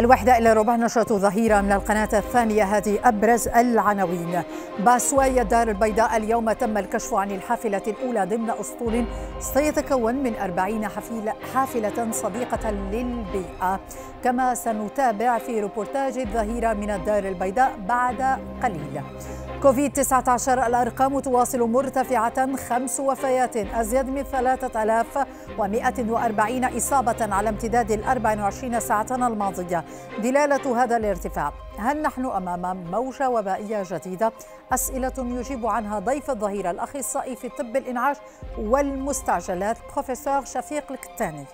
الوحدة إلى ربع نشرة ظهيرة من القناة الثانية هذه أبرز العناوين باسوايا الدار البيضاء اليوم تم الكشف عن الحافلة الأولى ضمن أسطول سيتكون من أربعين حفيلة حافلة صديقة للبيئة كما سنتابع في روبورتاج الظهيرة من الدار البيضاء بعد قليل كوفيد 19 الأرقام تواصل مرتفعة خمس وفيات أزيد من 3140 إصابة على امتداد ال 24 ساعة الماضية دلالة هذا الارتفاع هل نحن أمام موجة وبائية جديدة؟ أسئلة يجيب عنها ضيف الظهيرة الأخصائي في طب الإنعاش والمستعجلات بروفيسور شفيق الكتاني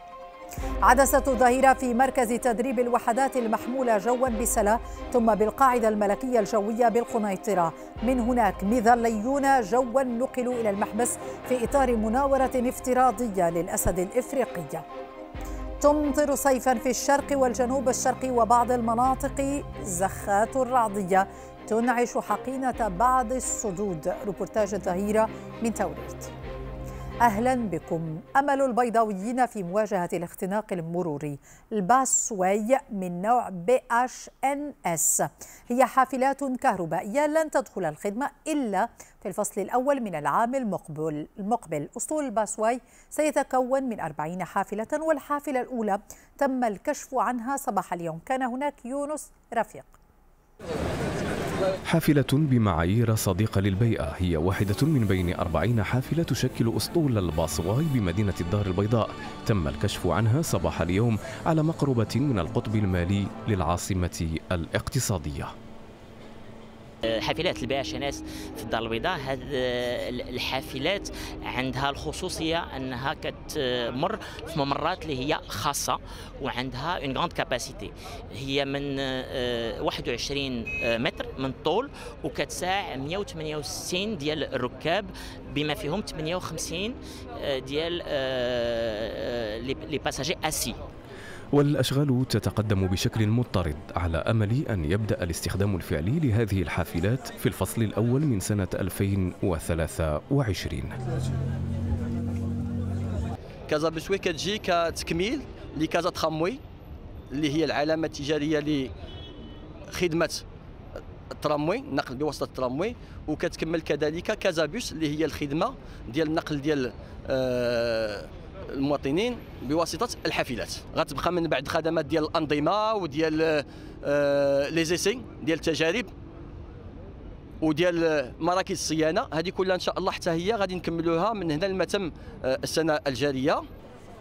عدسة ظهيرة في مركز تدريب الوحدات المحمولة جوا بسلا ثم بالقاعدة الملكية الجوية بالقنيطرة من هناك مظليون جوا نقلوا إلى المحبس في إطار مناورة افتراضية للأسد الإفريقي تمطر صيفا في الشرق والجنوب الشرقي وبعض المناطق زخات رعدية تنعش حقينة بعض الصدود روبورتاج الظهيرة من توريت أهلا بكم أمل البيضاويين في مواجهة الاختناق المروري الباسوي من نوع بي اش ان اس هي حافلات كهربائية لن تدخل الخدمة إلا في الفصل الأول من العام المقبل المقبل أسطول الباسوي سيتكون من 40 حافلة والحافلة الأولى تم الكشف عنها صباح اليوم كان هناك يونس رفيق حافلة بمعايير صديقة للبيئة هي واحدة من بين أربعين حافلة تشكل أسطول الباصواي بمدينة الدار البيضاء تم الكشف عنها صباح اليوم على مقربة من القطب المالي للعاصمة الاقتصادية حافلات ناس في الدار البيضاء هذه الحافلات عندها الخصوصيه انها كتمر في ممرات اللي هي خاصه وعندها اون غراند كاباسيتي هي من 21 آه، آه، متر من الطول وكتساع 168 ديال الركاب بما فيهم 58 آه، ديال لي باساجي اسي والأشغال تتقدم بشكل مضطرد على أمل أن يبدأ الاستخدام الفعلي لهذه الحافلات في الفصل الأول من سنة 2023 كازا بشوي كتجي كتكميل لكازا تخموي اللي هي العلامة التجارية لخدمة التراموي النقل بواسطه التراموي وكتكمل كذلك بوس اللي هي الخدمه ديال النقل ديال آه المواطنين بواسطه الحافلات غتبقى من بعد خدمات ديال الانظمه وديال آه، لي زيسي ديال التجارب وديال مراكز الصيانه هذه كلها ان شاء الله حتى هي غادي نكملوها من هنا لمتم آه، السنه الجاريه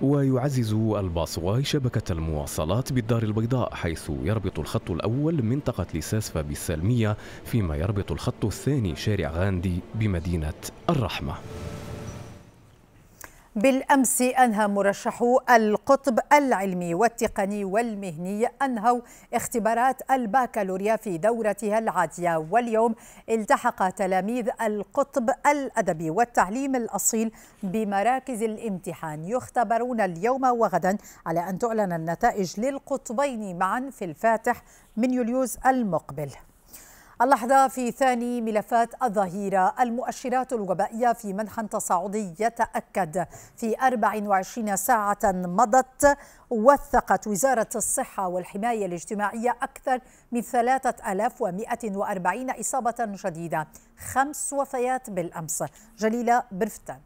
ويعزز الباصواي شبكة المواصلات بالدار البيضاء حيث يربط الخط الأول منطقة لساسفة بالسلمية فيما يربط الخط الثاني شارع غاندي بمدينة الرحمة بالأمس أنهى مرشحو القطب العلمي والتقني والمهني أنهوا اختبارات الباكالوريا في دورتها العادية واليوم التحق تلاميذ القطب الأدبي والتعليم الأصيل بمراكز الامتحان يختبرون اليوم وغدا على أن تعلن النتائج للقطبين معا في الفاتح من يوليوز المقبل اللحظة في ثاني ملفات الظهيرة المؤشرات الوبائية في منحى تصاعدي يتأكد في 24 ساعة مضت وثقت وزارة الصحة والحماية الاجتماعية أكثر من 3140 إصابة جديدة خمس وفيات بالأمس جليلة برفتان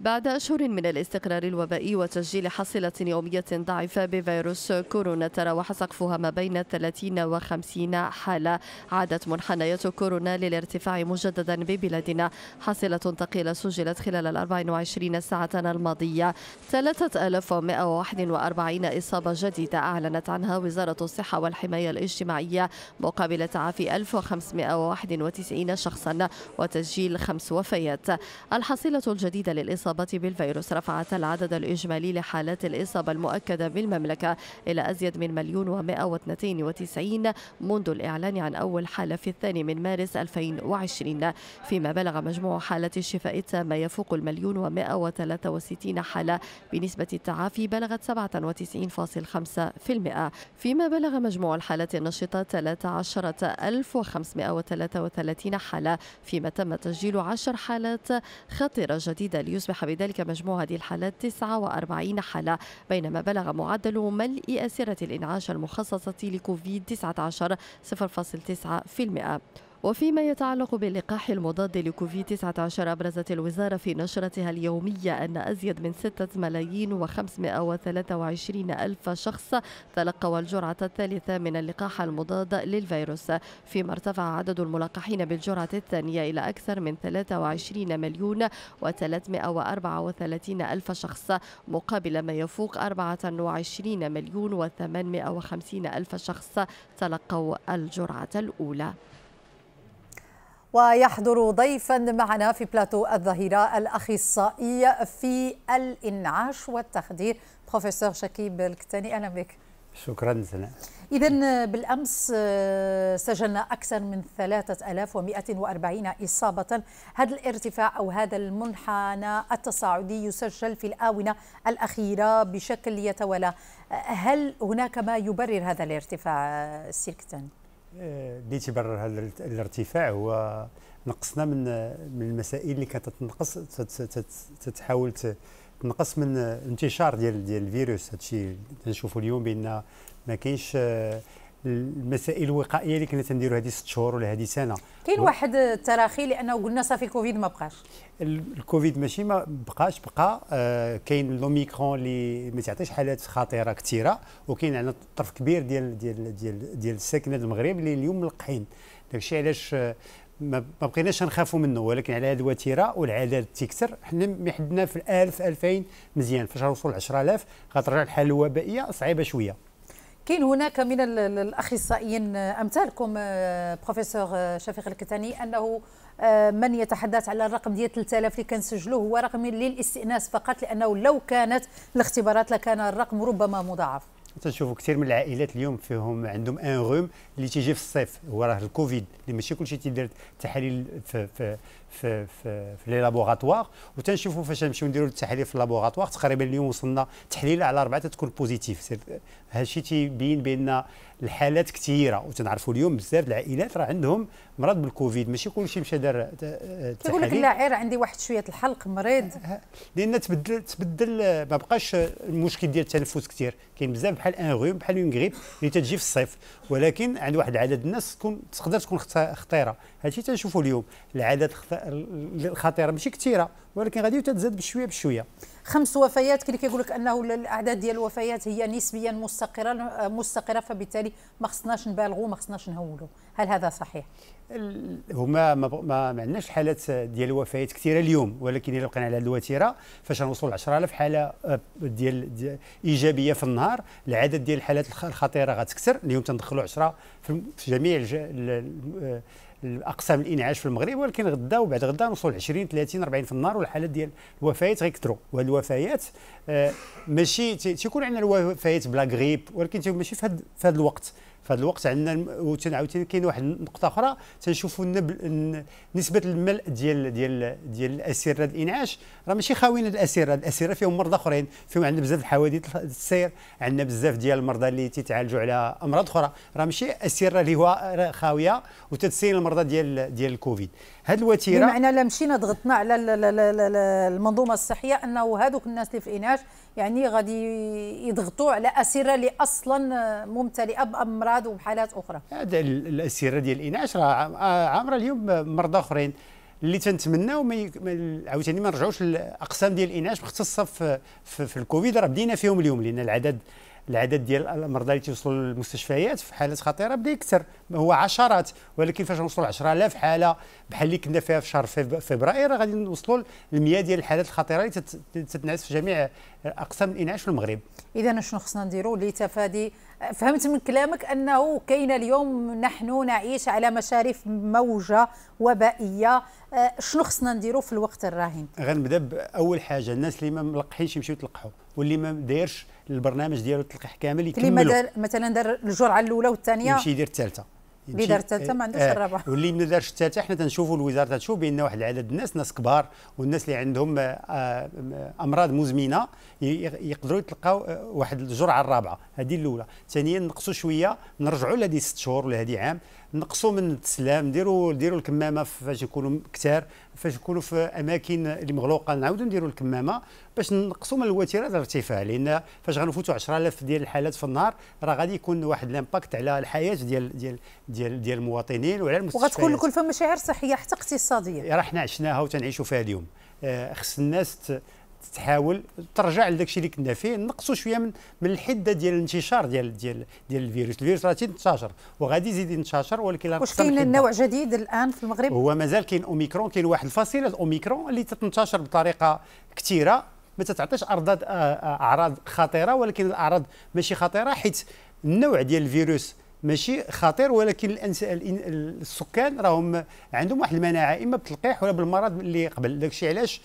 بعد أشهر من الاستقرار الوبائي وتسجيل حصيلة يومية ضعيفة بفيروس كورونا تراوح سقفها ما بين 30 و 50 حالة عادت منحنيات كورونا للارتفاع مجددا ببلادنا حصيلة ثقيلة سجلت خلال ال 24 ساعة الماضية 3141 إصابة جديدة أعلنت عنها وزارة الصحة والحماية الاجتماعية مقابل تعافي 1591 شخصا وتسجيل خمس وفيات الحصيلة الجديدة للإصابة الإصابة بالفيروس رفعت العدد الإجمالي لحالات الإصابة المؤكدة بالمملكة إلى أزيد من مليون ومائة واثنتين وتسعين منذ الإعلان عن أول حالة في الثاني من مارس 2020 فيما بلغ مجموع حالات الشفاء التامة يفوق المليون ومائة وثلاثة وستين حالة بنسبة التعافي بلغت 97.5% فيما بلغ مجموع الحالات النشطة 13533 حالة فيما تم تسجيل 10 حالات خطرة جديدة ليصبح وأصبح بذلك مجموع هذه الحالات 49 حالة بينما بلغ معدل ملء أسرة الإنعاش المخصصة لكوفيد 19 0.9% وفيما يتعلق باللقاح المضاد لكوفيد 19 أبرزت الوزارة في نشرتها اليومية أن أزيد من 6 ملايين و523 ألف شخص تلقوا الجرعة الثالثة من اللقاح المضاد للفيروس فيما ارتفع عدد الملقحين بالجرعة الثانية إلى أكثر من 23 مليون و334 ألف شخص مقابل ما يفوق 24 مليون و850 ألف شخص تلقوا الجرعة الأولى ويحضر ضيفا معنا في بلاتو الظهيرة الأخصائي في الإنعاش والتخدير بروفيسور شكيب الكتاني أهلا بك شكرا سناء إذا بالأمس آه، سجلنا أكثر من 3140 إصابة هذا الارتفاع أو هذا المنحنى التصاعدي يسجل في الآونة الأخيرة بشكل يتوالى آه، هل هناك ما يبرر هذا الارتفاع السيركتان؟ اللي تيبرر هذا الارتفاع هو نقصنا من من المسائل اللي كانت تنقص تتحاول تنقص من الانتشار ديال ديال الفيروس هادشي كنشوفوا اليوم بان ما كاينش المسائل الوقائيه اللي كنا تنديروا هذه ست شهور ولا هذه سنه كاين و... واحد التراخي لانه قلنا صافي كوفيد ما بقاش الكوفيد ماشي ما بقاش بقى آه كاين لوميكرون اللي ما تعطيش حالات خطيره كثيره وكاين عندنا طرف كبير ديال ديال ديال ديال الساكنه المغرب اللي اليوم لقحين داكشي علاش آه، ما بقيناش نخافوا منه ولكن على هذه الوتيره والعدد تيكثر حنا محدنا في 1000 2000 مزيان فاش غنوصلوا ل 10000 غترجع الحاله الوبائيه صعيبه شويه كاين هناك من الاخصائيين آه، امثالكم آه، بروفيسور آه، شفيق الكتاني انه من يتحدث على الرقم ديال 3000 اللي كنسجلوه هو رقم للاستئناس فقط لانه لو كانت الاختبارات لكان الرقم ربما مضاعف تنشوفوا كثير من العائلات اليوم فيهم عندهم ان روم اللي تيجي في الصيف هو راه الكوفيد اللي ماشي كلشي تيدير التحاليل في في في في, في لي لابوغاتوار وتنشوفوا فاش نمشيو نديروا التحاليل في اللابوغاتوار تقريبا اليوم وصلنا تحليله على اربعه تتكون بوزيتيف هذا الشيء تيبين بان الحالات كثيره وتنعرفوا اليوم بزاف العائلات راه عندهم مرض بالكوفيد ماشي كلشي مشى دار التحاليل كيقول لك لا عير عندي واحد شويه الحلق مريض لان تبدل تبدل ما بقاش المشكل ديال التنفس كثير كاين بزاف بحال ان غوم بحال اون غريب اللي تتجي في الصيف ولكن عند واحد العدد الناس تكون تقدر تكون خطيره هادشي تنشوفوا اليوم العدد الخطيره ماشي كثيره ولكن غادي تتزاد بشويه بشويه خمس وفيات كي كيقول لك انه الاعداد ديال الوفيات هي نسبيا مستقره مستقره فبالتالي ما خصناش نبالغوا ما خصناش نهولوا هل هذا صحيح هما ما, ما, ما عندناش حالات ديال الوفيات كثيره اليوم ولكن الا بقينا على هذه الوتيره فاش غنوصلوا ل 10000 حاله آه، ديال, ديال ايجابيه في النهار العدد ديال الحالات الخطيره غتكثر اليوم تندخلوا 10 في جميع آه، اقسام الانعاش في المغرب ولكن غدا وبعد غدا نوصل 20 30 40 في النهار والحالات ديال الوفيات غيكثروا وهاد الوفيات آه ماشي تيكون عندنا الوفيات بلا غريب ولكن ماشي في هذا الوقت في هذا الوقت عندنا وتنعاوتاني كاين واحد النقطه اخرى تنشوفوا نسبه الملء ديال ديال ديال الاسير الانعاش راه ماشي خاويين الاسير الاسير فيهم مرضى اخرين فيهم عندنا بزاف الحوادث السير عندنا بزاف ديال المرضى اللي تيتعالجوا على امراض اخرى راه ماشي اسير اللي هو خاويه وتتسين المرضى ديال ديال الكوفيد هاد الوتيره بمعنى لا مشينا ضغطنا على المنظومه الصحيه انه هذوك الناس اللي في انعاش يعني غادي يضغطوا على اسره اللي اصلا ممتلئه بامراض الامراض وبحالات اخرى هذا السيره ديال الاناث راه عامره اليوم مرضى اخرين اللي تنتمناو ما عاوتاني ما نرجعوش الاقسام ديال الاناث مختصه في, في الكوفيد راه بدينا فيهم اليوم لان العدد العدد ديال المرضى اللي تيوصلوا للمستشفيات في حالات خطيره بدا يكثر هو عشرات ولكن فاش نوصلوا 10000 حاله بحال اللي كنا فيها في شهر فبراير غادي نوصلوا ل 100 ديال الحالات الخطيره اللي تتنعس في جميع اقسام الانعاش في المغرب اذا شنو خصنا نديروا لتفادي فهمت من كلامك انه كاين اليوم نحن نعيش على مشارف موجه وبائيه آه، شنو خصنا نديروا في الوقت الراهن غنبدا باول حاجه الناس اللي ما ملقحينش يمشيو يتلقحوا واللي ما دايرش البرنامج ديالو التلقيح كامل يكملو اللي دار مثلا دار الجرعه الاولى والثانيه يمشي يدير الثالثه اللي دار الثالثه ما عندوش آه، الرابعه واللي ما دارش الثالثه حنا تنشوفوا الوزاره تنشوف بان واحد العدد الناس ناس كبار والناس اللي عندهم آه، آه، امراض مزمنه يقدروا يتلقاو واحد الجرعه الرابعه هذه الاولى ثانيا نقصوا شويه نرجعوا لهذه ست شهور ولا هذه عام نقصوا من التسلام نديروا نديروا الكمامه فاش يكونوا كثار فاش يكونوا في اماكن اللي مغلوقه نعاودوا نديروا الكمامه باش نقصوا من الوتيره الارتفاع لان فاش غنفوتوا 10000 ديال الحالات في النهار راه غادي يكون واحد الامباكت على الحياه ديال ديال ديال ديال المواطنين وعلى المستشفيات وغتكون الكلفه مشاعر غير صحيه حتى اقتصاديه راه حنا عشناها وتنعيشوا فيها اليوم آه، خص الناس تحاول ترجع لذاك الشيء اللي كنا فيه نقصوا شويه من من الحده ديال الانتشار ديال ديال ديال الفيروس الفيروس راه تينتشر وغادي يزيد ينتشر ولكن واش كاين نوع جديد الان في المغرب هو مازال كاين اوميكرون كاين واحد الفصيله اوميكرون اللي تتنتشر بطريقه كثيره ما تتعطيش اعراض آه، آه، اعراض خطيره ولكن الاعراض ماشي خطيره حيت النوع ديال الفيروس ماشي خطير ولكن السكان راهم عندهم واحد المناعه اما بالتلقيح ولا بالمرض اللي قبل داكشي علاش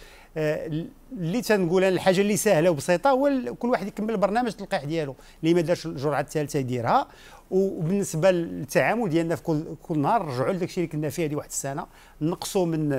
اللي تنقول انا الحاجه اللي سهله وبسيطه هو كل واحد يكمل البرنامج التلقيح ديالو اللي ما دارش الجرعه الثالثه يديرها وبالنسبه للتعامل ديالنا في كل كل نهار نرجعوا لذاك الشيء اللي كنا فيه هذه واحد السنه نقصوا من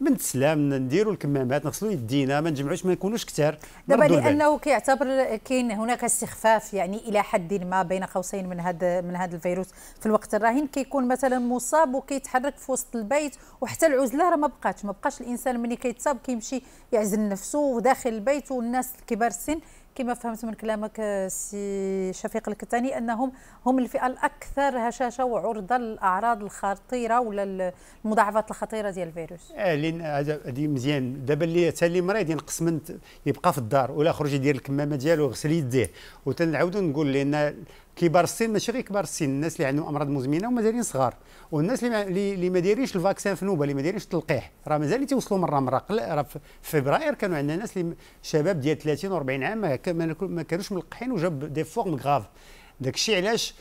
من التسلام نديروا الكمامات نغسلوا يدينا ما نجمعوش ما نكونوش كثار دابا لانه كيعتبر كاين هناك استخفاف يعني الى حد ما بين قوسين من هذا من هذا الفيروس في الوقت الراهن كيكون مثلا مصاب وكيتحرك في وسط البيت وحتى العزله راه ما بقاتش ما بقاش الانسان ملي كيتصاب كيمشي يعزل نفسه داخل البيت والناس الكبار السن كما فهمت من كلامك آه، سي شفيق الكتاني انهم هم الفئه الاكثر هشاشه وعرضه للاعراض الخطيره ولا المضاعفات الخطيره ديال الفيروس اه لان هذه مزيان دابا اللي حتى اللي مريض ينقص من يبقى في الدار ولا خرج يدير الكمامه ديالو يغسل يديه وتنعاودو نقول لان كبار السن ماشي غير كبار السن الناس اللي عندهم امراض مزمنه ومازالين صغار والناس اللي اللي ما دايرينش الفاكسين في نوبه اللي ما دايرينش التلقيح راه مازال تيوصلوا مره مره راه في فبراير كانوا عندنا ناس اللي شباب ديال 30 و40 عام ما كانوش ملقحين وجاب دي فورم غاف داكشي علاش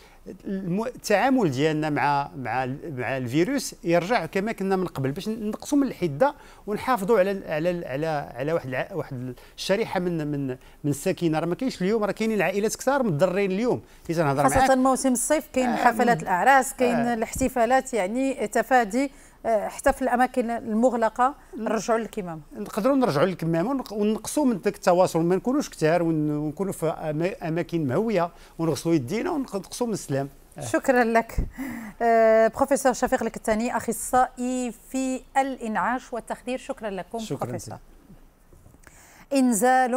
التعامل ديالنا مع مع مع الفيروس يرجع كما كنا من قبل باش نقصوا من الحده ونحافظوا على على على على واحد واحد الشريحه من من من السكينه راه ما كاينش اليوم راه كاينين العائلات كثار متضررين اليوم كيف تنهضر معاك خاصه موسم الصيف كاين آه، حفلات آه، الاعراس كاين آه. الاحتفالات يعني تفادي آه، حتى في الاماكن المغلقه نرجعوا للكمامه نقدروا نرجعوا للكمامه ونقصوا من ذاك التواصل ما نكونوش كثار ونكونوا في اماكن مهويه ونغسلوا يدينا ونقصوا من السلام آه. شكرا لك أه بروفيسور شفيق الكتاني اخصائي في الانعاش والتخدير شكرا لكم شكرا بروفيسور إنزال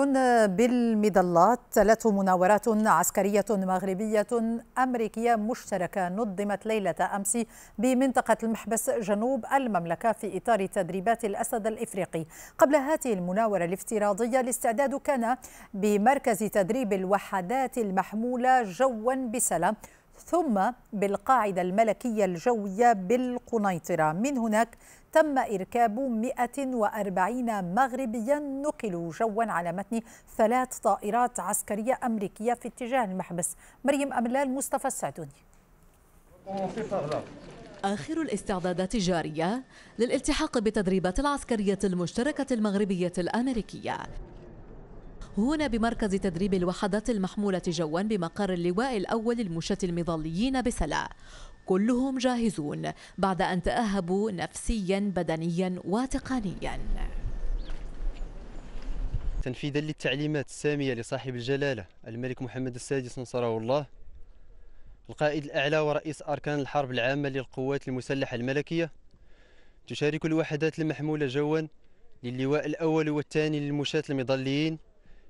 بالمظلات ثلاث مناورات عسكرية مغربية أمريكية مشتركة نظمت ليلة أمس بمنطقة المحبس جنوب المملكة في إطار تدريبات الأسد الإفريقي قبل هذه المناورة الافتراضية الاستعداد كان بمركز تدريب الوحدات المحمولة جوا بسلام ثم بالقاعدة الملكية الجوية بالقنيطرة من هناك تم إركاب 140 مغربيا نقلوا جوا على متن ثلاث طائرات عسكرية أمريكية في اتجاه المحبس مريم أملال مصطفى السعدوني آخر الاستعدادات الجارية للالتحاق بالتدريبات العسكرية المشتركة المغربية الأمريكية هنا بمركز تدريب الوحدات المحمولة جوا بمقر اللواء الأول المشاة المظليين بسلا كلهم جاهزون بعد أن تأهبوا نفسيا بدنيا وتقنيا تنفيذا للتعليمات السامية لصاحب الجلالة الملك محمد السادس نصره الله القائد الأعلى ورئيس أركان الحرب العامة للقوات المسلحة الملكية تشارك الوحدات المحمولة جوا للواء الأول والثاني للمشاة المظليين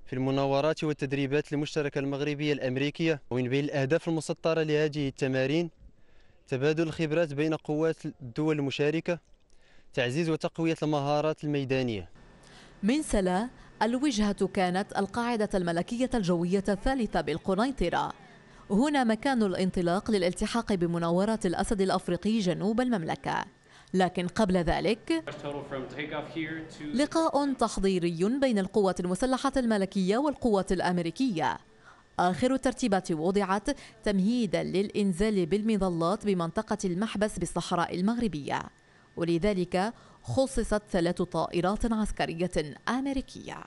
في المناورات والتدريبات المشتركة المغربية الأمريكية ومن بين الأهداف المسطرة لهذه التمارين تبادل الخبرات بين قوات الدول المشاركة تعزيز وتقوية المهارات الميدانية من سلا الوجهة كانت القاعدة الملكية الجوية الثالثة بالقنيطرة هنا مكان الانطلاق للالتحاق بمناورة الأسد الأفريقي جنوب المملكة لكن قبل ذلك لقاء تحضيري بين القوات المسلحة الملكية والقوات الأمريكية آخر الترتيبات وضعت تمهيدا للإنزال بالمظلات بمنطقة المحبس بالصحراء المغربية ولذلك خصصت ثلاث طائرات عسكرية أمريكية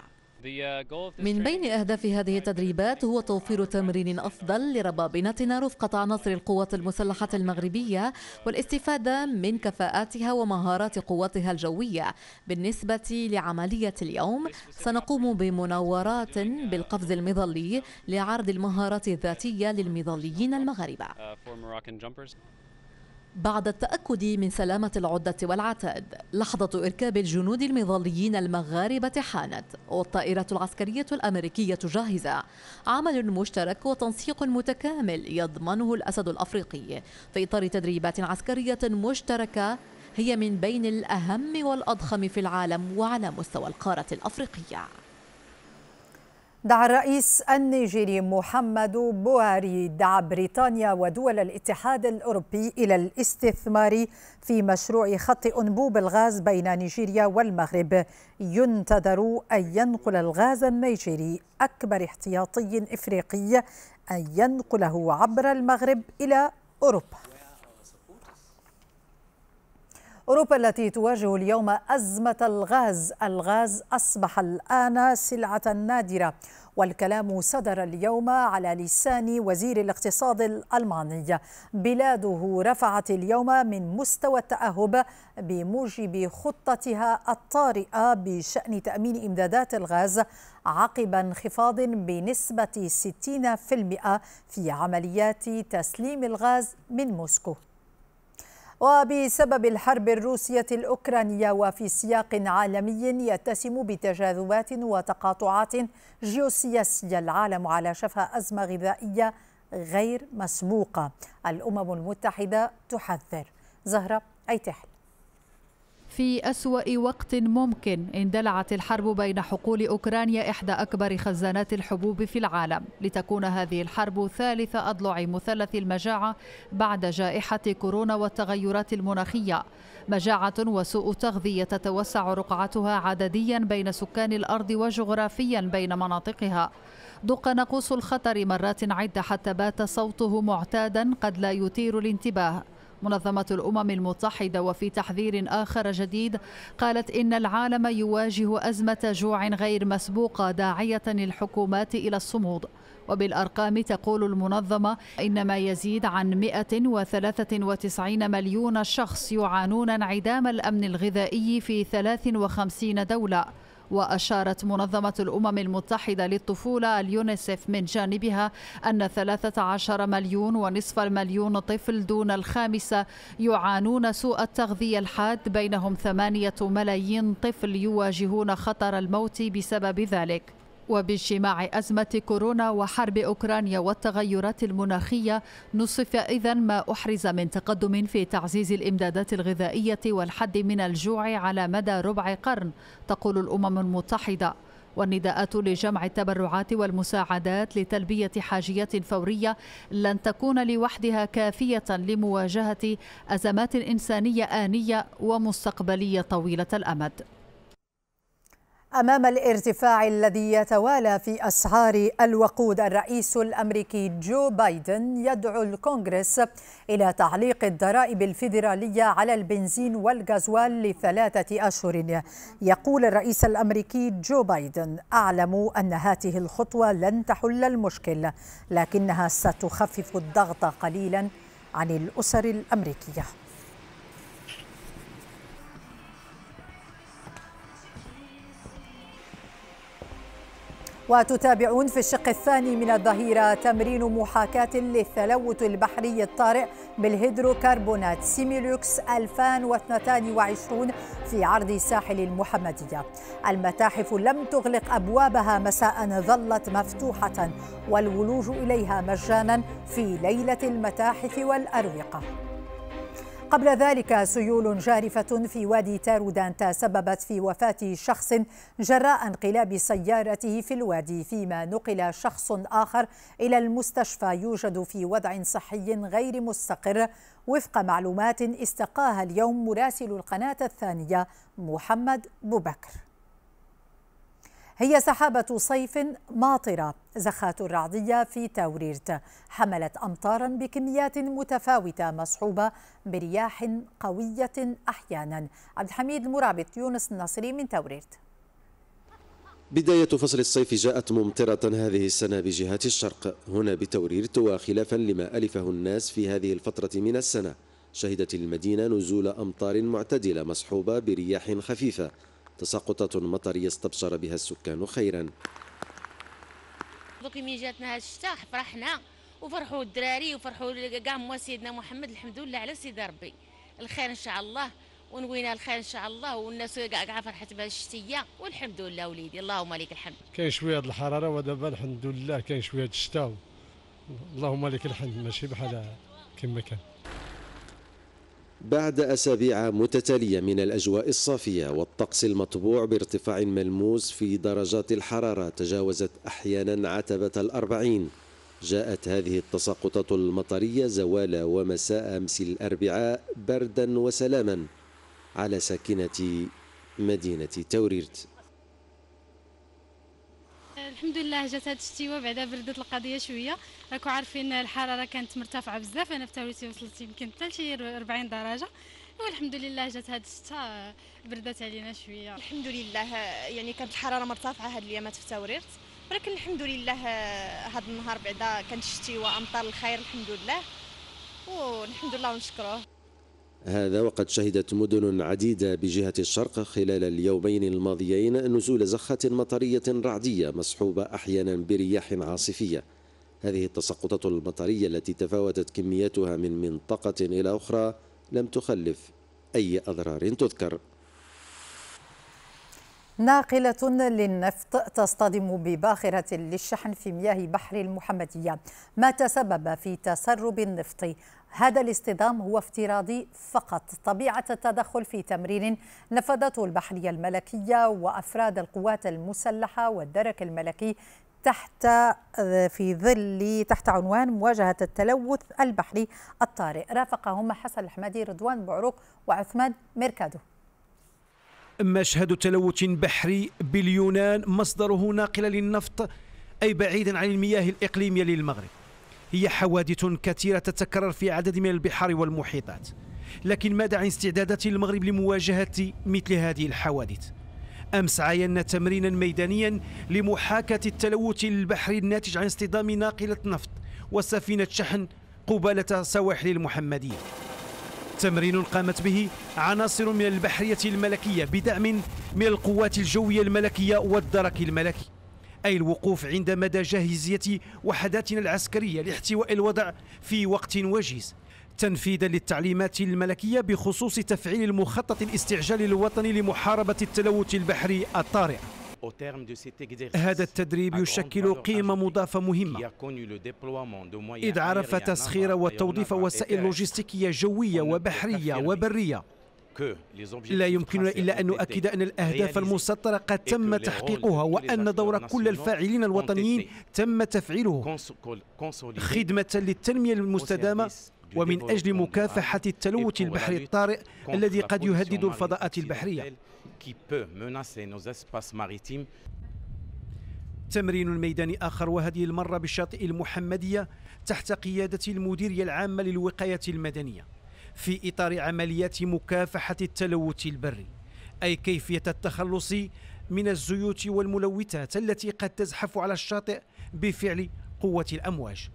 Uh, من بين أهداف هذه التدريبات هو توفير تمرين أفضل لربابنتنا رفقة عناصر القوات المسلحة المغربية والاستفادة من كفاءاتها ومهارات قواتها الجوية بالنسبة لعملية اليوم سنقوم بمناورات uh, بالقفز المظلي لعرض المهارات الذاتية للمظليين المغاربة uh, بعد التأكد من سلامة العدة والعتاد لحظة إركاب الجنود المظليين المغاربة حانت والطائرة العسكرية الأمريكية جاهزة عمل مشترك وتنسيق متكامل يضمنه الأسد الأفريقي في إطار تدريبات عسكرية مشتركة هي من بين الأهم والأضخم في العالم وعلى مستوى القارة الأفريقية دعا الرئيس النيجيري محمد بوهاري دعا بريطانيا ودول الاتحاد الأوروبي إلى الاستثمار في مشروع خط أنبوب الغاز بين نيجيريا والمغرب ينتظر أن ينقل الغاز النيجيري أكبر احتياطي إفريقي أن ينقله عبر المغرب إلى أوروبا أوروبا التي تواجه اليوم أزمة الغاز الغاز أصبح الآن سلعة نادرة والكلام صدر اليوم على لسان وزير الاقتصاد الألماني بلاده رفعت اليوم من مستوى التأهب بموجب خطتها الطارئة بشأن تأمين إمدادات الغاز عقب انخفاض بنسبة 60% في عمليات تسليم الغاز من موسكو وبسبب الحرب الروسية الأوكرانية وفي سياق عالمي يتسم بتجاذبات وتقاطعات جيوسياسية العالم على شفا أزمة غذائية غير مسبوقة الأمم المتحدة تحذر زهرة أيتحل في أسوأ وقت ممكن اندلعت الحرب بين حقول أوكرانيا إحدى أكبر خزانات الحبوب في العالم لتكون هذه الحرب ثالث أضلع مثلث المجاعة بعد جائحة كورونا والتغيرات المناخية مجاعة وسوء تغذية تتوسع رقعتها عدديا بين سكان الأرض وجغرافيا بين مناطقها دق نقوص الخطر مرات عدة حتى بات صوته معتادا قد لا يثير الانتباه منظمة الأمم المتحدة وفي تحذير آخر جديد قالت إن العالم يواجه أزمة جوع غير مسبوقة داعية الحكومات إلى الصمود وبالأرقام تقول المنظمة إن ما يزيد عن 193 مليون شخص يعانون انعدام الأمن الغذائي في 53 دولة وأشارت منظمة الأمم المتحدة للطفولة اليونيسف من جانبها أن 13 مليون ونصف المليون طفل دون الخامسة يعانون سوء التغذية الحاد بينهم 8 ملايين طفل يواجهون خطر الموت بسبب ذلك وباجتماع أزمة كورونا وحرب أوكرانيا والتغيرات المناخية نصف إذا ما أحرز من تقدم في تعزيز الإمدادات الغذائية والحد من الجوع على مدى ربع قرن تقول الأمم المتحدة والنداءات لجمع التبرعات والمساعدات لتلبية حاجيات فورية لن تكون لوحدها كافية لمواجهة أزمات إنسانية آنية ومستقبلية طويلة الأمد أمام الارتفاع الذي يتوالى في أسعار الوقود الرئيس الأمريكي جو بايدن يدعو الكونغرس إلى تعليق الضرائب الفيدرالية على البنزين والغازوال لثلاثة أشهر يقول الرئيس الأمريكي جو بايدن أعلم أن هذه الخطوة لن تحل المشكل لكنها ستخفف الضغط قليلا عن الأسر الأمريكية وتتابعون في الشق الثاني من الظهيرة تمرين محاكاة للتلوث البحري الطارئ بالهيدروكربونات سيميلوكس 2022 في عرض ساحل المحمدية المتاحف لم تغلق أبوابها مساء ظلت مفتوحة والولوج إليها مجانا في ليلة المتاحف والأروقة قبل ذلك سيول جارفة في وادي تارودانتا تسببت في وفاة شخص جراء انقلاب سيارته في الوادي فيما نقل شخص آخر إلى المستشفى يوجد في وضع صحي غير مستقر وفق معلومات استقاها اليوم مراسل القناة الثانية محمد بوبكر هي سحابة صيف ماطرة زخات رعدية في توريرت حملت أمطارا بكميات متفاوتة مصحوبة برياح قوية أحيانا عبد الحميد المرابط يونس الناصري من توريرت بداية فصل الصيف جاءت ممطرة هذه السنة بجهة الشرق هنا بتوريرت وخلافا لما ألفه الناس في هذه الفترة من السنة شهدت المدينة نزول أمطار معتدلة مصحوبة برياح خفيفة تساقطات مطرية استبشر بها السكان خيرا دوك مي جاتنا هاد الشتاء فرحنا وفرحوا الدراري وفرحوا كاع موا سيدنا محمد الحمد لله على سيد ربي الخير ان شاء الله ونوينا الخير ان شاء الله والناس كاع فرحت بهذه الشتيه والحمد لله وليدي اللهم لك الحمد كاين شويه الحراره ودابا الحمد لله كاين شويه الشتاء اللهم لك الحمد ماشي بحال كما كان بعد أسابيع متتالية من الأجواء الصافية والطقس المطبوع بارتفاع ملموس في درجات الحرارة تجاوزت أحيانا عتبة الأربعين جاءت هذه التساقطات المطرية زوال ومساء أمس الأربعاء بردا وسلاما على ساكنة مدينة توريرت الحمد لله جات هاد الشتيوه بعدا بردت القضيه شويه راكو عارفين الحراره كانت مرتفعه بزاف انا في تاولتي وصلت يمكن حتى شي 40 درجه والحمد لله جات هاد الشتا بردت علينا شويه الحمد لله يعني كانت الحراره مرتفعه هاد الايامات في توريرت ولكن الحمد لله هاد النهار بعدا كانت الشتيوه امطار الخير الحمد لله ونحمد الله ونشكروه هذا وقد شهدت مدن عديدة بجهة الشرق خلال اليومين الماضيين نزول زخة مطرية رعدية مصحوبة أحيانا برياح عاصفية هذه التساقطات المطرية التي تفاوتت كمياتها من منطقة إلى أخرى لم تخلف أي أضرار تذكر ناقلة للنفط تصطدم بباخرة للشحن في مياه بحر المحمدية ما تسبب في تسرب النفط هذا الاصطدام هو افتراضي فقط طبيعة التدخل في تمرين نفذته البحرية الملكية وأفراد القوات المسلحة والدرك الملكي تحت آه، في ظل تحت عنوان مواجهة التلوث البحري الطارئ رافقهما حسن الحمادي رضوان بعروق وعثمان ميركادو مشهد تلوث بحري باليونان مصدره ناقل للنفط أي بعيدا عن المياه الإقليمية للمغرب هي حوادث كثيرة تتكرر في عدد من البحار والمحيطات لكن ماذا عن استعدادات المغرب لمواجهة مثل هذه الحوادث؟ أمس عينا تمرينا ميدانيا لمحاكاة التلوث البحري الناتج عن اصطدام ناقلة نفط وسفينة شحن قبالة سواحل المحمدية تمرين قامت به عناصر من البحرية الملكية بدعم من القوات الجوية الملكية والدرك الملكي أي الوقوف عند مدى جاهزية وحداتنا العسكرية لاحتواء الوضع في وقت وجيز تنفيذا للتعليمات الملكية بخصوص تفعيل المخطط الاستعجالي الوطني لمحاربة التلوث البحري الطارئ هذا التدريب يشكل قيمة مضافة مهمة إذ عرف تسخير وتوظيف وسائل لوجستيكية جوية وبحرية وبرية لا يمكننا إلا أن نؤكد أن الأهداف المسطرة قد تم تحقيقها وأن دور كل الفاعلين الوطنيين تم تفعيله خدمة للتنمية المستدامة ومن أجل مكافحة التلوث البحري الطارئ الذي قد يهدد الفضاءات البحرية تمرين ميداني آخر وهذه المرة بالشاطئ المحمدية تحت قيادة المديرية العامة للوقاية المدنية في إطار عمليات مكافحة التلوث البري أي كيفية التخلص من الزيوت والملوثات التي قد تزحف على الشاطئ بفعل قوة الأمواج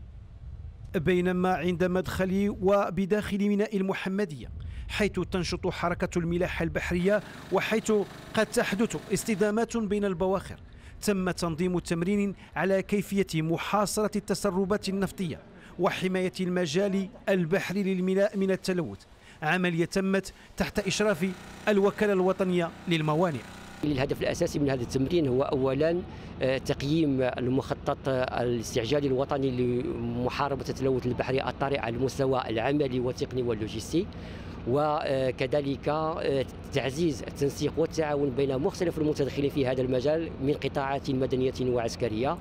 بينما عند مدخل وبداخل ميناء المحمدية حيث تنشط حركة الملاحة البحرية وحيث قد تحدث اصطدامات بين البواخر تم تنظيم تمرين على كيفية محاصرة التسربات النفطية وحماية المجال البحري للميناء من التلوث عملية تمت تحت إشراف الوكالة الوطنية للموانئ الهدف الاساسي من هذا التمرين هو اولا آه، تقييم المخطط آه، الاستعجالي الوطني لمحاربه التلوث البحري الطارئ على المستوى العملي والتقني واللوجستي وكذلك آه، تعزيز التنسيق والتعاون بين مختلف المتدخلين في هذا المجال من قطاعات مدنيه وعسكريه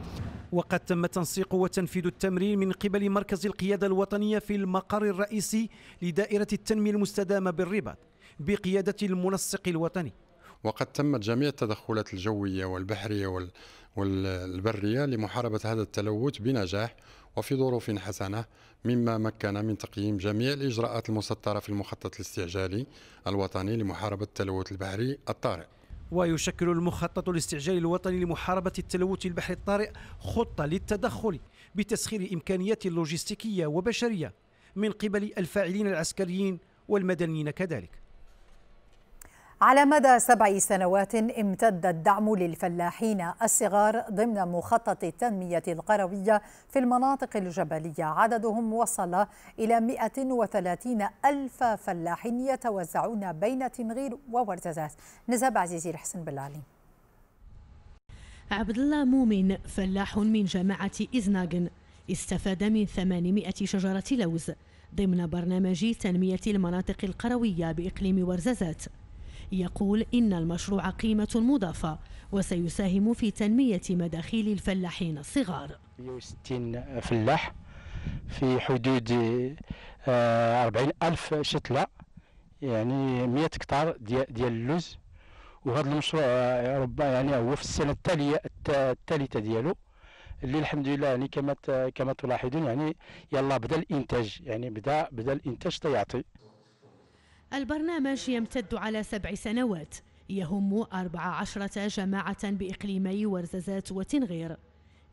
وقد تم تنسيق وتنفيذ التمرين من قبل مركز القيادة الوطنية في المقر الرئيسي لدائرة التنمية المستدامة بالرباط بقيادة المنسق الوطني وقد تمت جميع التدخلات الجوية والبحرية والبرية لمحاربة هذا التلوث بنجاح وفي ظروف حسنة مما مكن من تقييم جميع الإجراءات المسطرة في المخطط الاستعجالي الوطني لمحاربة التلوث البحري الطارئ ويشكل المخطط الاستعجالي الوطني لمحاربة التلوث البحري الطارئ خطة للتدخل بتسخير إمكانيات لوجستيكية وبشرية من قبل الفاعلين العسكريين والمدنيين كذلك على مدى سبع سنوات امتد الدعم للفلاحين الصغار ضمن مخطط التنمية القروية في المناطق الجبلية عددهم وصل إلى 130 ألف فلاح يتوزعون بين تنغير وورزازات نزاب عزيزي الحسن بالعلي عبد الله مومن فلاح من جماعة إزناغن استفاد من 800 شجرة لوز ضمن برنامج تنمية المناطق القروية بإقليم ورزازات يقول إن المشروع قيمة مضافة وسيساهم في تنمية مداخيل الفلاحين الصغار 160 فلاح في حدود 40 آه، ألف شتلة يعني 100 هكتار ديال اللوز وهذا المشروع آه، ربما يعني هو في السنة التالية الثالثة ديالو اللي الحمد لله يعني كما كما تلاحظون يعني يلا بدا الانتاج يعني بدا بدا الانتاج تيعطي البرنامج يمتد على سبع سنوات يهم 14 جماعة بإقليمي ورزازات وتنغير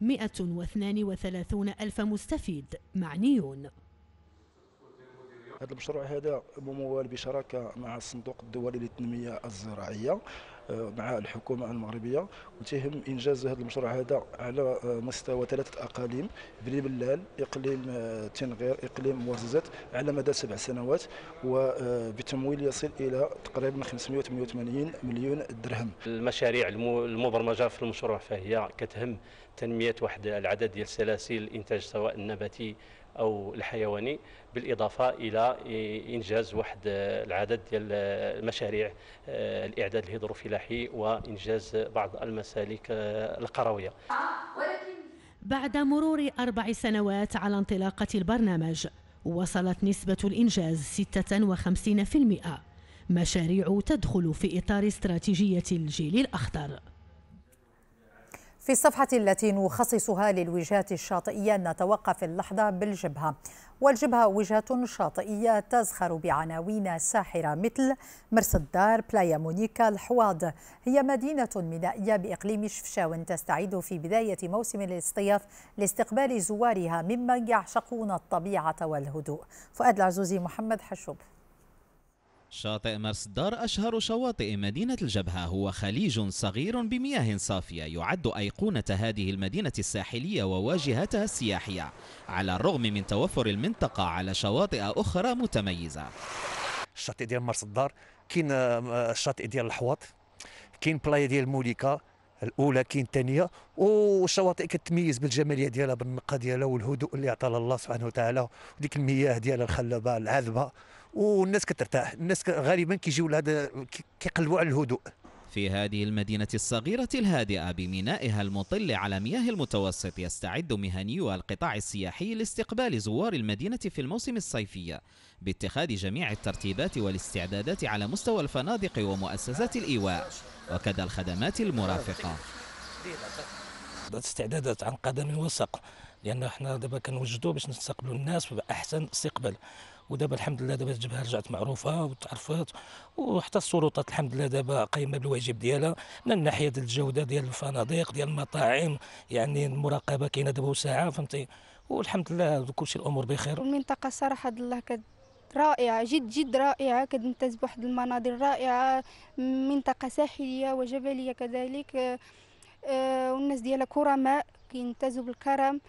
132 ألف مستفيد معنيون هذا المشروع هذا ممول بشراكه مع الصندوق الدولي للتنميه الزراعيه مع الحكومه المغربيه وتهم انجاز هذا المشروع هذا على مستوى ثلاثه اقاليم بني بلال اقليم آه، تنغير اقليم ورزات على مدى سبع سنوات وبتمويل آه، يصل الى تقريبا 588 مليون درهم المشاريع المبرمجه في المشروع فهي كتهم تنميه واحد العدد ديال سلاسل الانتاج سواء النباتي او الحيواني بالاضافه الى انجاز واحد العدد ديال المشاريع آه، الاعداد الهيدروفلاحي وانجاز بعض المسالك آه، القرويه بعد مرور اربع سنوات على انطلاقه البرنامج وصلت نسبه الانجاز 56% مشاريع تدخل في اطار استراتيجيه الجيل الاخضر في الصفحة التي نخصصها للوجهات الشاطئية نتوقف اللحظة بالجبهة والجبهة وجهة شاطئية تزخر بعناوين ساحرة مثل مرسى الدار بلايا مونيكا الحواض هي مدينة مينائية بإقليم شفشاون تستعد في بداية موسم الاصطياف لاستقبال زوارها ممن يعشقون الطبيعة والهدوء فؤاد العزوزي محمد حشوب شاطئ مرس الدار أشهر شواطئ مدينة الجبهة هو خليج صغير بمياه صافية يعد أيقونة هذه المدينة الساحلية وواجهتها السياحية على الرغم من توفر المنطقة على شواطئ أخرى متميزة الشاطئ ديال مرس الدار كاين آه، الشاطئ ديال الحواط كاين بلايا ديال موليكا الاولى كاين الثانيه والشواطئ كتميز بالجماليه ديالها بالنقه ديالها والهدوء اللي عطاها الله سبحانه وتعالى وديك المياه ديالها الخلابه العذبه والناس كترتاح الناس غالبا كيجيو لهذا كيقلبوا على الهدوء في هذه المدينة الصغيرة الهادئة بمينائها المطل على مياه المتوسط يستعد مهنيو القطاع السياحي لاستقبال زوار المدينة في الموسم الصيفي باتخاذ جميع الترتيبات والاستعدادات على مستوى الفنادق ومؤسسات الإيواء وكذا الخدمات المرافقة استعدادات عن قدم وساق لأن احنا دابا كنوجدوا باش نستقبلوا الناس بأحسن استقبال ودابا الحمد لله دابا الجبهه رجعت معروفه وتعرفت وحتى السلطات الحمد لله دابا قايمه بالواجب ديالها من ناحيه ديال الجوده ديال الفنادق ديال المطاعم يعني المراقبه كاينه دابا وساعه فهمتي والحمد لله كلشي الامور بخير المنطقه صراحه الله كد رائعة جد جد رائعة كتمتاز بواحد المناظر رائعة منطقة ساحلية وجبلية كذلك آه، والناس ديالها كرماء كينتازوا بالكرم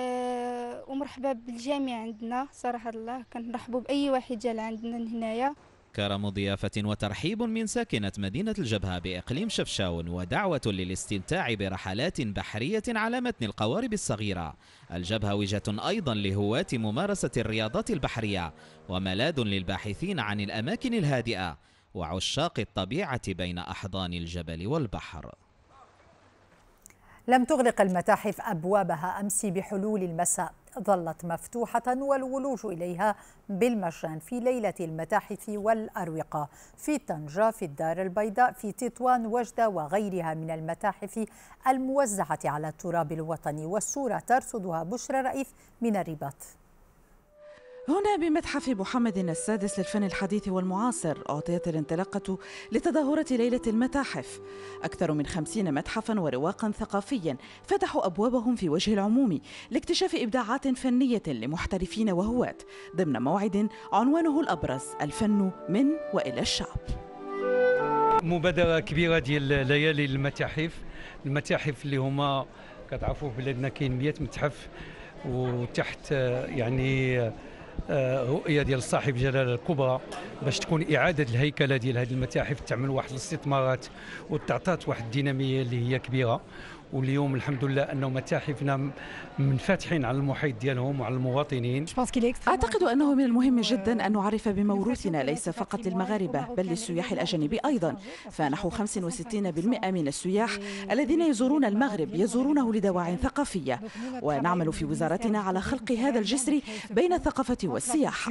آه، ومرحبا بالجميع عندنا صراحة الله كنرحبوا بأي واحد جا عندنا هنايا كرم ضيافة وترحيب من ساكنة مدينة الجبهة بإقليم شفشاون ودعوة للاستمتاع برحلات بحرية على متن القوارب الصغيرة الجبهة وجهة أيضا لهواة ممارسة الرياضات البحرية وملاذ للباحثين عن الأماكن الهادئة وعشاق الطبيعة بين أحضان الجبل والبحر لم تغلق المتاحف أبوابها أمس بحلول المساء ظلت مفتوحة والولوج إليها بالمجان في ليلة المتاحف والأروقة في طنجة في الدار البيضاء في تطوان وجدة وغيرها من المتاحف الموزعة على التراب الوطني والصورة ترصدها بشرى رئيف من الرباط هنا بمتحف محمد السادس للفن الحديث والمعاصر أعطيت الانطلاقة لتظاهرة ليلة المتاحف أكثر من خمسين متحفا ورواقا ثقافيا فتحوا أبوابهم في وجه العموم لاكتشاف إبداعات فنية لمحترفين وهواة ضمن موعد عنوانه الأبرز الفن من وإلى الشعب مبادرة كبيرة ديال ليالي المتاحف المتاحف اللي هما كتعرفوا في بلادنا كاين 100 متحف وتحت يعني آه، رؤيه ديال صاحب جلاله الكبرى باش تكون اعاده الهيكله ديال هذه المتاحف تعمل واحد الاستثمارات وتعطات واحد الديناميه اللي هي كبيره واليوم الحمد لله انه متاحفنا منفتحين على المحيط ديالهم وعلى المواطنين اعتقد انه من المهم جدا ان نعرف بموروثنا ليس فقط للمغاربه بل للسياح الاجانب ايضا فنحو 65% من السياح الذين يزورون المغرب يزورونه لدواعي ثقافيه ونعمل في وزارتنا على خلق هذا الجسر بين الثقافه والسياحه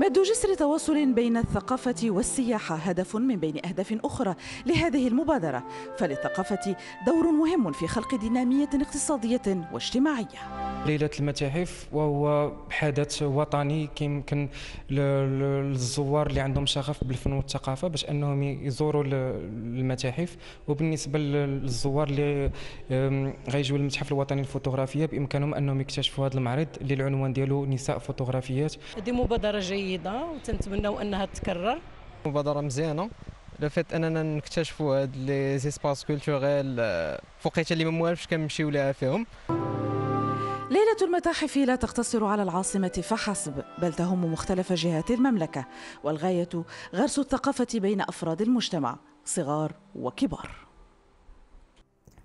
مد جسر تواصل بين الثقافة والسياحة هدف من بين أهداف أخرى لهذه المبادرة فللثقافة دور مهم في خلق دينامية اقتصادية واجتماعية ليلة المتاحف وهو حدث وطني كيمكن للزوار اللي عندهم شغف بالفن والثقافة باش أنهم يزوروا المتاحف وبالنسبة للزوار اللي غيجيو للمتحف الوطني للفوتوغرافية بإمكانهم أنهم يكتشفوا هذا المعرض اللي العنوان ديالو نساء فوتوغرافيات دي مبادرة جيدة جيده وتنتمنوا انها تكرر مبادره مزيانه لو فيت اننا نكتشفوا هاد لي زيسباس كولتوريل فوقيتها اللي ما موالفش كنمشيو لها فيهم ليلة المتاحف لا تقتصر على العاصمة فحسب بل تهم مختلف جهات المملكة والغاية غرس الثقافة بين أفراد المجتمع صغار وكبار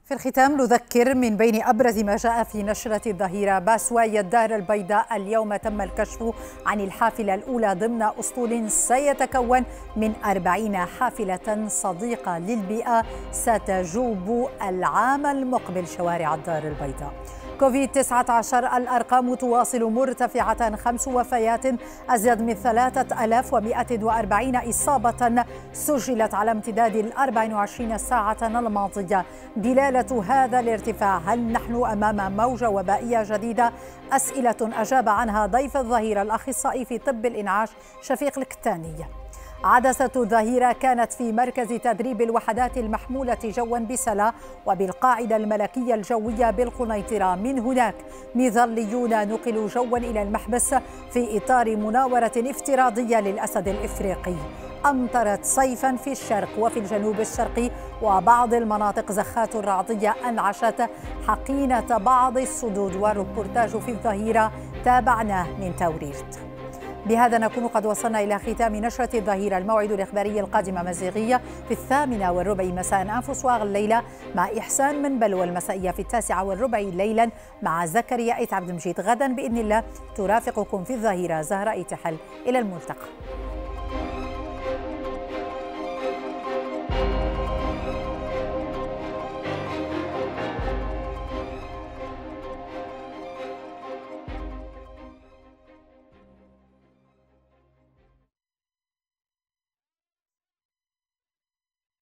في الختام نذكر من بين أبرز ما جاء في نشرة الظهيرة باسواي الدار البيضاء اليوم تم الكشف عن الحافلة الأولى ضمن أسطول سيتكون من أربعين حافلة صديقة للبيئة ستجوب العام المقبل شوارع الدار البيضاء كوفيد 19 الأرقام تواصل مرتفعة خمس وفيات أزيد من 3140 إصابة سجلت على امتداد ال 24 ساعة الماضية دلالة هذا الارتفاع هل نحن أمام موجة وبائية جديدة؟ أسئلة أجاب عنها ضيف الظهير الأخصائي في طب الإنعاش شفيق الكتاني عدسة الظهيرة كانت في مركز تدريب الوحدات المحمولة جوا بسلا وبالقاعدة الملكية الجوية بالقنيطرة من هناك مظليون نقلوا جوا إلى المحبس في إطار مناورة افتراضية للأسد الإفريقي أمطرت صيفا في الشرق وفي الجنوب الشرقي وبعض المناطق زخات رعدية أنعشت حقينة بعض الصدود والربورتاج في الظهيرة تابعناه من توريجت بهذا نكون قد وصلنا إلى ختام نشرة الظهيرة الموعد الإخباري القادمة مزيغية في الثامنة والربع مساء أنفس وأغ الليلة مع إحسان من بل والمسائية في التاسعة والربع ليلا مع زكريا إيت عبد المجيد غدا بإذن الله ترافقكم في الظهيرة زهراء تحل إلى الملتقى